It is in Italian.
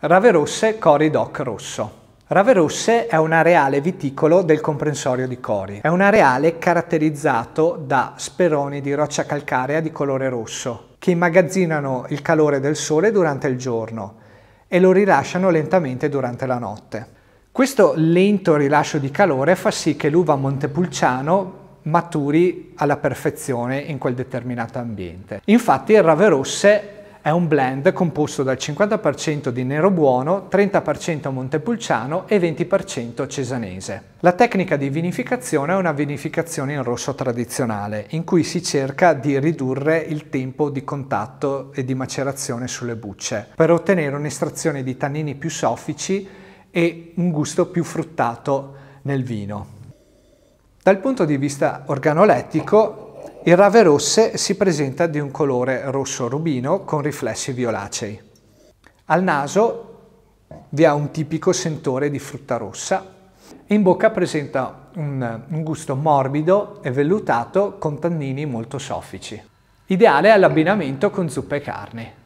Rave Rosse Cori Doc Rosso. Rave Rosse è un areale viticolo del comprensorio di Cori. È un areale caratterizzato da speroni di roccia calcarea di colore rosso che immagazzinano il calore del sole durante il giorno e lo rilasciano lentamente durante la notte. Questo lento rilascio di calore fa sì che l'uva montepulciano maturi alla perfezione in quel determinato ambiente. Infatti il Rave Rosse è un blend composto dal 50% di Nero Buono, 30% Montepulciano e 20% Cesanese. La tecnica di vinificazione è una vinificazione in rosso tradizionale, in cui si cerca di ridurre il tempo di contatto e di macerazione sulle bucce, per ottenere un'estrazione di tannini più soffici e un gusto più fruttato nel vino. Dal punto di vista organolettico, il rave rosse si presenta di un colore rosso rubino con riflessi violacei. Al naso vi ha un tipico sentore di frutta rossa in bocca presenta un, un gusto morbido e vellutato con tannini molto soffici. Ideale all'abbinamento con zuppa e carne.